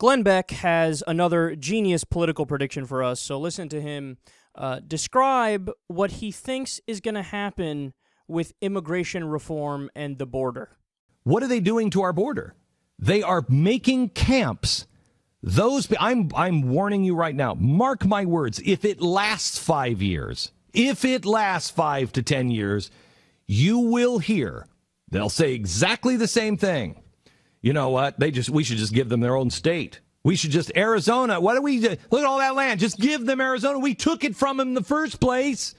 Glenn Beck has another genius political prediction for us, so listen to him uh, describe what he thinks is going to happen with immigration reform and the border. What are they doing to our border? They are making camps. Those I'm I'm warning you right now. Mark my words, if it lasts 5 years, if it lasts 5 to 10 years, you will hear. They'll say exactly the same thing you know what? They just we should just give them their own state. We should just Arizona. What do we do? look at all that land? Just give them Arizona. We took it from them in the first place.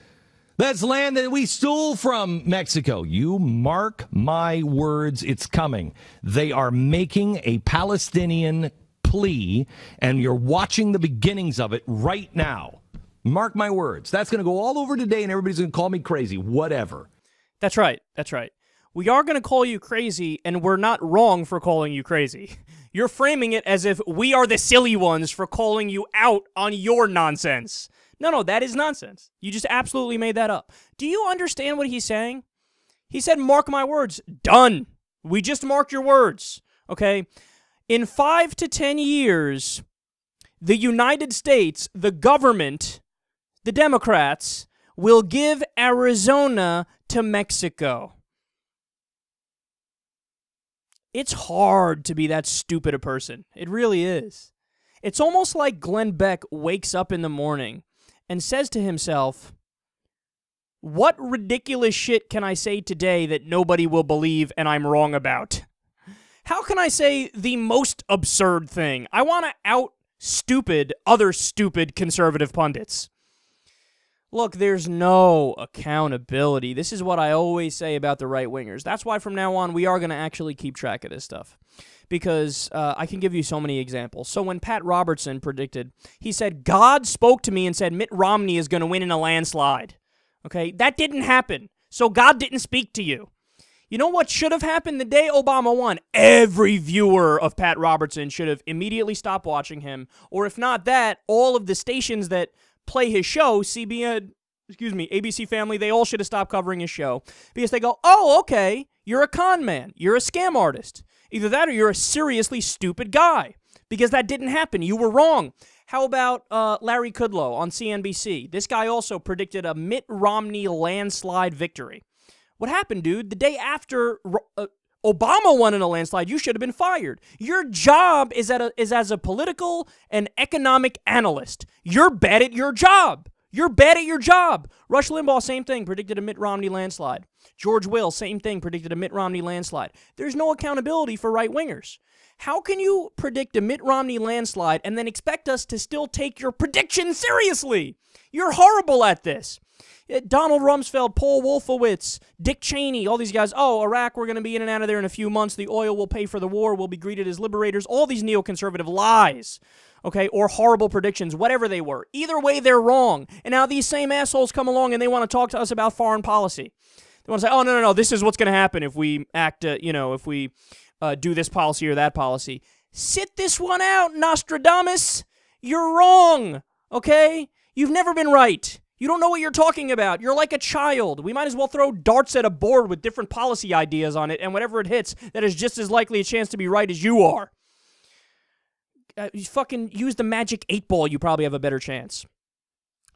That's land that we stole from Mexico. You mark my words, it's coming. They are making a Palestinian plea, and you're watching the beginnings of it right now. Mark my words. That's going to go all over today, and everybody's going to call me crazy, whatever. That's right. That's right we are going to call you crazy, and we're not wrong for calling you crazy. You're framing it as if we are the silly ones for calling you out on your nonsense. No, no, that is nonsense. You just absolutely made that up. Do you understand what he's saying? He said, Mark my words. Done. We just marked your words. Okay? In five to 10 years, the United States, the government, the Democrats will give Arizona to Mexico it's hard to be that stupid a person. It really is. It's almost like Glenn Beck wakes up in the morning and says to himself, What ridiculous shit can I say today that nobody will believe and I'm wrong about? How can I say the most absurd thing? I want to out stupid other stupid conservative pundits. Look, there's no accountability. This is what I always say about the right wingers. That's why from now on we are going to actually keep track of this stuff. Because uh, I can give you so many examples. So when Pat Robertson predicted, he said, God spoke to me and said Mitt Romney is going to win in a landslide. Okay, that didn't happen. So God didn't speak to you. You know what should have happened the day Obama won? Every viewer of Pat Robertson should have immediately stopped watching him, or if not that, all of the stations that play his show, CBN, excuse me, ABC Family, they all should have stopped covering his show because they go, oh, okay, you're a con man, you're a scam artist. Either that or you're a seriously stupid guy because that didn't happen. You were wrong. How about uh, Larry Kudlow on CNBC? This guy also predicted a Mitt Romney landslide victory. What happened, dude? The day after uh, Obama won in a landslide. You should have been fired. Your job is, at a, is as a political and economic analyst. You're bad at your job. You're bad at your job. Rush Limbaugh, same thing, predicted a Mitt Romney landslide. George Will, same thing, predicted a Mitt Romney landslide. There's no accountability for right wingers. How can you predict a Mitt Romney landslide and then expect us to still take your prediction seriously? You're horrible at this. Donald Rumsfeld, Paul Wolfowitz, Dick Cheney, all these guys. Oh, Iraq, we're going to be in and out of there in a few months. The oil will pay for the war. We'll be greeted as liberators. All these neoconservative lies, okay, or horrible predictions, whatever they were. Either way, they're wrong. And now these same assholes come along and they want to talk to us about foreign policy. They want to say, oh, no, no, no, this is what's going to happen if we act, uh, you know, if we uh, do this policy or that policy. Sit this one out, Nostradamus. You're wrong, okay? You've never been right. You don't know what you're talking about. You're like a child. We might as well throw darts at a board with different policy ideas on it, and whatever it hits, that is just as likely a chance to be right as you are. Uh, you fucking use the magic eight ball, you probably have a better chance.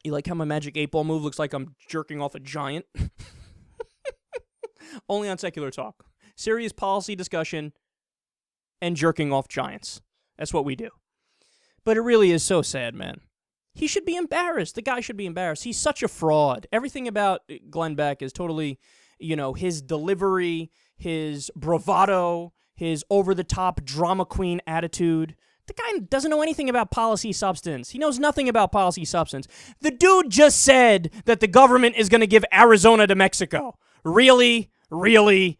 You like how my magic eight ball move looks like I'm jerking off a giant? Only on secular talk. Serious policy discussion and jerking off giants. That's what we do. But it really is so sad, man. He should be embarrassed. The guy should be embarrassed. He's such a fraud. Everything about uh, Glenn Beck is totally, you know, his delivery, his bravado, his over the top drama queen attitude. The guy doesn't know anything about policy substance. He knows nothing about policy substance. The dude just said that the government is going to give Arizona to Mexico. Really? Really?